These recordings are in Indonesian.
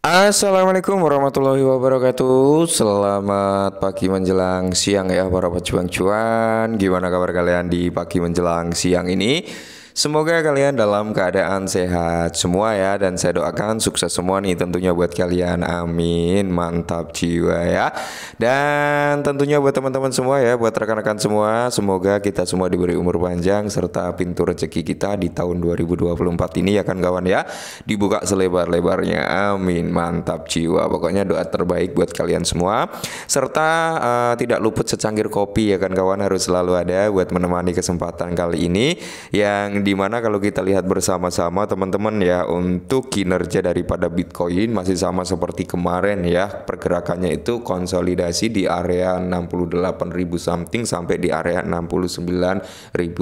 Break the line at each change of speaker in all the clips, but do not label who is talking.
Assalamualaikum warahmatullahi wabarakatuh Selamat pagi menjelang siang ya para pejuang cuan Gimana kabar kalian di pagi menjelang siang ini? Semoga kalian dalam keadaan sehat semua ya dan saya doakan sukses semua nih tentunya buat kalian. Amin. Mantap jiwa ya. Dan tentunya buat teman-teman semua ya, buat rekan-rekan semua, semoga kita semua diberi umur panjang serta pintu rezeki kita di tahun 2024 ini ya kan kawan ya. Dibuka selebar-lebarnya. Amin. Mantap jiwa. Pokoknya doa terbaik buat kalian semua serta uh, tidak luput secangkir kopi ya kan kawan harus selalu ada buat menemani kesempatan kali ini yang di dimana kalau kita lihat bersama-sama teman-teman ya untuk kinerja daripada Bitcoin masih sama seperti kemarin ya pergerakannya itu konsolidasi di area 68.000 something sampai di area 69.000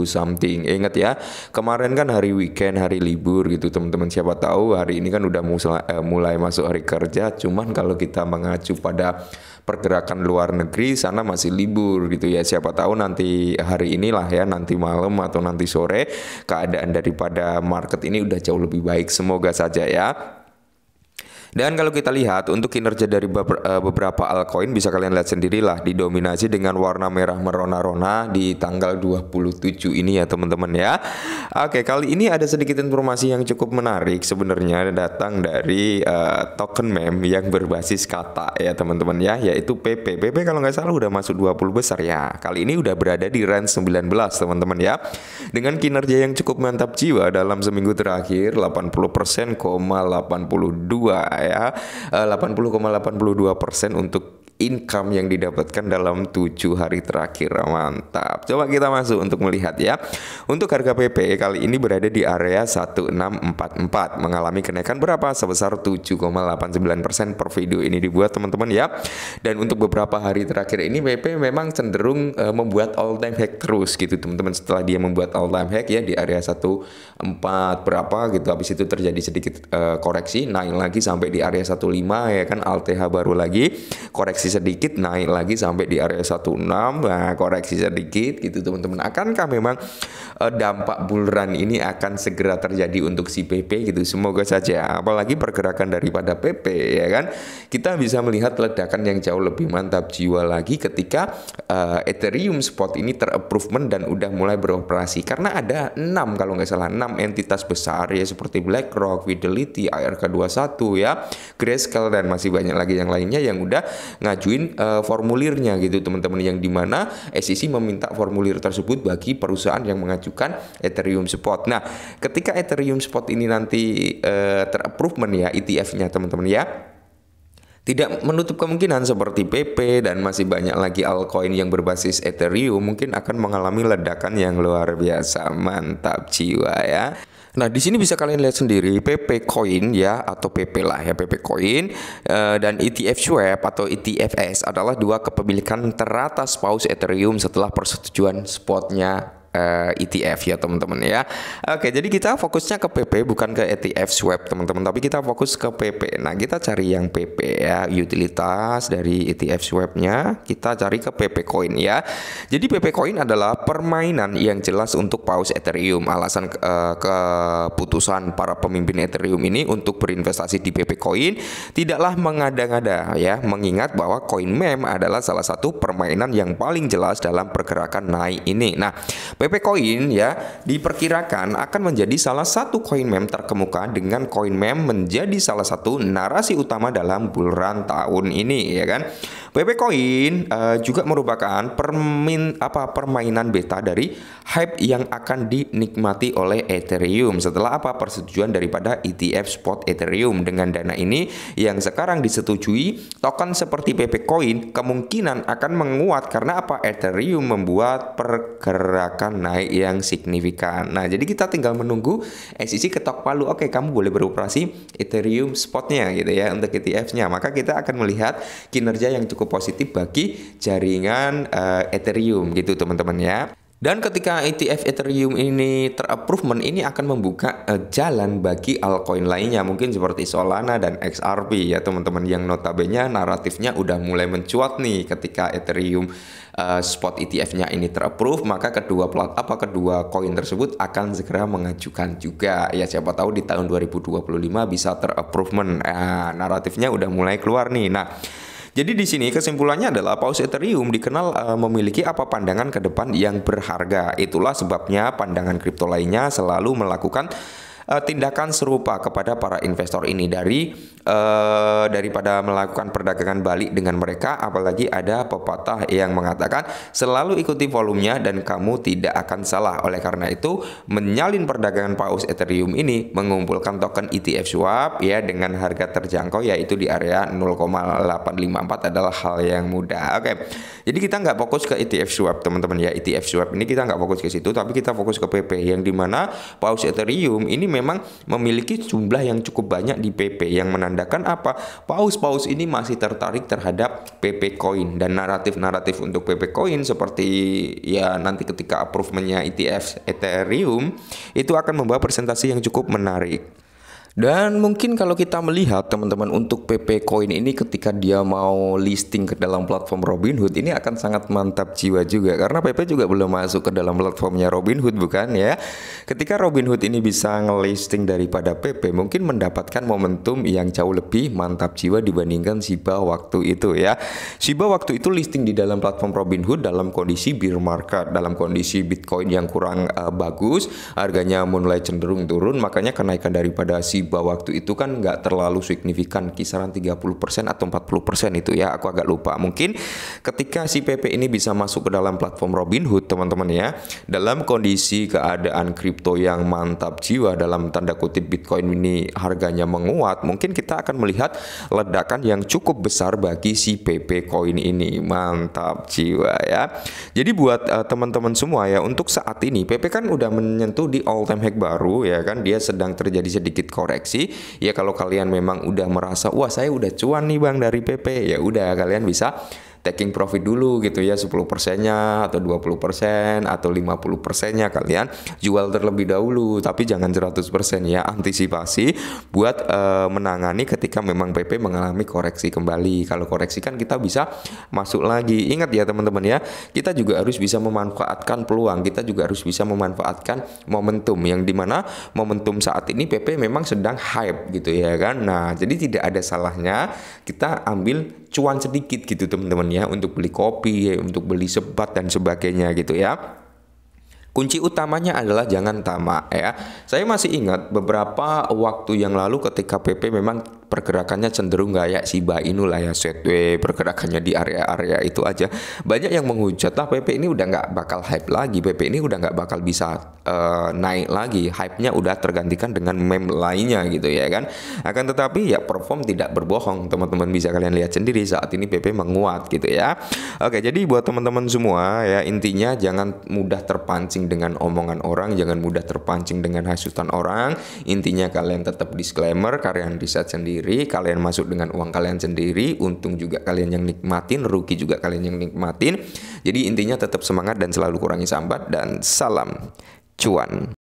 something ingat ya kemarin kan hari weekend hari libur gitu teman-teman siapa tahu hari ini kan udah eh, mulai masuk hari kerja cuman kalau kita mengacu pada pergerakan luar negeri sana masih libur gitu ya siapa tahu nanti hari inilah ya nanti malam atau nanti sore keadaan daripada market ini udah jauh lebih baik semoga saja ya dan kalau kita lihat untuk kinerja dari eh, beberapa altcoin bisa kalian lihat sendirilah didominasi dengan warna merah merona-rona di tanggal 27 ini ya teman-teman ya. Oke, kali ini ada sedikit informasi yang cukup menarik sebenarnya datang dari uh, token mem yang berbasis kata ya teman-teman ya yaitu PP. PP kalau nggak salah udah masuk 20 besar ya. Kali ini udah berada di range 19 teman-teman ya. Dengan kinerja yang cukup mantap jiwa dalam seminggu terakhir delapan puluh ya saya 80,82% eh, untuk income yang didapatkan dalam tujuh hari terakhir. Mantap. Coba kita masuk untuk melihat ya. Untuk harga PP kali ini berada di area 1644 mengalami kenaikan berapa sebesar 7,89% per video ini dibuat teman-teman ya. Dan untuk beberapa hari terakhir ini PP memang cenderung uh, membuat all time hack terus gitu teman-teman setelah dia membuat all time hack ya di area 14 berapa gitu habis itu terjadi sedikit uh, koreksi naik lagi sampai di area 15 ya kan Alteha baru lagi koreksi koreksi sedikit naik lagi sampai di area 16 nah koreksi sedikit gitu teman-teman akankah memang uh, dampak buluran ini akan segera terjadi untuk si PP gitu semoga saja apalagi pergerakan daripada PP ya kan kita bisa melihat ledakan yang jauh lebih mantap jiwa lagi ketika uh, Ethereum spot ini terapprovement dan udah mulai beroperasi karena ada enam kalau nggak salah enam entitas besar ya seperti BlackRock, Fidelity, ARK21 ya, Grayscale dan masih banyak lagi yang lainnya yang udah ngajak ngajuin uh, eh, formulirnya gitu teman-teman yang dimana SEC meminta formulir tersebut bagi perusahaan yang mengajukan Ethereum Spot. Nah, ketika Ethereum Spot ini nanti uh, eh, terapprovement ya ETF-nya teman-teman ya tidak menutup kemungkinan seperti PP dan masih banyak lagi altcoin yang berbasis Ethereum mungkin akan mengalami ledakan yang luar biasa mantap jiwa ya. Nah, di sini bisa kalian lihat sendiri PP Coin ya atau PP lah ya PP Coin eh, dan ETF Swap atau ETFS adalah dua kepemilikan teratas paus Ethereum setelah persetujuan spotnya uh, eh, ETF ya teman-teman ya. Oke, jadi kita fokusnya ke PP bukan ke ETF swap teman-teman, tapi kita fokus ke PP. Nah, kita cari yang PP ya, utilitas dari ETF swapnya, kita cari ke PP Coin ya. Jadi PP Coin adalah permainan yang jelas untuk paus Ethereum. Alasan uh, keputusan para pemimpin Ethereum ini untuk berinvestasi di PP Coin tidaklah mengada-ngada ya, mengingat bahwa Coin Mem adalah salah satu permainan yang paling jelas dalam pergerakan naik ini. Nah, PP WP Coin ya diperkirakan akan menjadi salah satu koin mem terkemuka dengan koin mem menjadi salah satu narasi utama dalam bulan tahun ini ya kan. WP Coin uh, juga merupakan permin apa permainan beta dari hype yang akan dinikmati oleh Ethereum setelah apa persetujuan daripada ETF spot Ethereum dengan dana ini yang sekarang disetujui token seperti WP Coin kemungkinan akan menguat karena apa Ethereum membuat pergerakan naik yang signifikan. Nah, jadi kita tinggal menunggu SEC ketok palu, oke kamu boleh beroperasi Ethereum spotnya gitu ya untuk ETF-nya. Maka kita akan melihat kinerja yang cukup cukup positif bagi jaringan uh, Ethereum gitu teman-teman ya. Dan ketika ETF Ethereum ini terapprovement ini akan membuka uh, jalan bagi altcoin lainnya mungkin seperti Solana dan XRP ya teman-teman yang notabene naratifnya udah mulai mencuat nih ketika Ethereum uh, spot ETF-nya ini terapprove maka kedua plat apa kedua koin tersebut akan segera mengajukan juga ya siapa tahu di tahun 2025 bisa terapprovement. Nah, naratifnya udah mulai keluar nih. Nah, jadi di sini kesimpulannya adalah paus Ethereum dikenal uh, memiliki apa pandangan ke depan yang berharga. Itulah sebabnya pandangan kripto lainnya selalu melakukan uh, tindakan serupa kepada para investor ini dari uh, daripada melakukan perdagangan balik dengan mereka apalagi ada pepatah yang mengatakan selalu ikuti volumenya dan kamu tidak akan salah oleh karena itu menyalin perdagangan paus Ethereum ini mengumpulkan token ETF swap ya dengan harga terjangkau yaitu di area 0,854 adalah hal yang mudah. Oke. Okay. Jadi kita nggak fokus ke ETF swap teman-teman ya ETF swap ini kita nggak fokus ke situ tapi kita fokus ke PP yang dimana paus Ethereum ini memang memiliki jumlah yang cukup banyak di PP yang menandakan apa? Paus-paus ini masih tertarik terhadap PP Coin dan naratif-naratif untuk PP Coin seperti ya nanti ketika approve-nya ETF Ethereum itu akan membawa presentasi yang cukup menarik. Dan mungkin kalau kita melihat teman-teman untuk PP Coin ini ketika dia mau listing ke dalam platform Robinhood ini akan sangat mantap jiwa juga karena PP juga belum masuk ke dalam platformnya Robinhood bukan ya. Ketika Robinhood ini bisa ngelisting daripada PP mungkin mendapatkan momentum yang jauh lebih mantap jiwa dibandingkan Shiba waktu itu ya. Shiba waktu itu listing di dalam platform Robinhood dalam kondisi bear market, dalam kondisi Bitcoin yang kurang uh, bagus, harganya mulai cenderung turun makanya kenaikan daripada Shiba bahwa waktu itu kan nggak terlalu signifikan kisaran 30% atau 40% itu ya aku agak lupa mungkin ketika si PP ini bisa masuk ke dalam platform Robinhood teman-teman ya dalam kondisi keadaan kripto yang mantap jiwa dalam tanda kutip Bitcoin ini harganya menguat mungkin kita akan melihat ledakan yang cukup besar bagi si PP koin ini mantap jiwa ya jadi buat teman eh, teman-teman semua ya untuk saat ini PP kan udah menyentuh di all time high baru ya kan dia sedang terjadi sedikit koreksi koreksi. Ya kalau kalian memang udah merasa wah saya udah cuan nih Bang dari PP, ya udah kalian bisa taking profit dulu gitu ya 10 persennya atau 20 persen atau 50 persennya kalian jual terlebih dahulu tapi jangan 100 persen ya antisipasi buat e, menangani ketika memang PP mengalami koreksi kembali kalau koreksi kan kita bisa masuk lagi ingat ya teman-teman ya kita juga harus bisa memanfaatkan peluang kita juga harus bisa memanfaatkan momentum yang dimana momentum saat ini PP memang sedang hype gitu ya kan nah jadi tidak ada salahnya kita ambil cuan sedikit gitu teman-teman teman-teman ya untuk beli kopi, untuk beli sebat dan sebagainya gitu ya. Kunci utamanya adalah jangan tamak ya. Saya masih ingat beberapa waktu yang lalu ketika PP memang pergerakannya cenderung kayak si Inu lah ya Segway pergerakannya di area-area itu aja banyak yang menghujat lah PP ini udah nggak bakal hype lagi PP ini udah nggak bakal bisa uh, naik lagi hype-nya udah tergantikan dengan meme lainnya gitu ya kan akan tetapi ya perform tidak berbohong teman-teman bisa kalian lihat sendiri saat ini PP menguat gitu ya oke jadi buat teman-teman semua ya intinya jangan mudah terpancing dengan omongan orang jangan mudah terpancing dengan hasutan orang intinya kalian tetap disclaimer kalian riset sendiri sendiri, kalian masuk dengan uang kalian sendiri, untung juga kalian yang nikmatin, rugi juga kalian yang nikmatin. Jadi intinya tetap semangat dan selalu kurangi sambat dan salam cuan.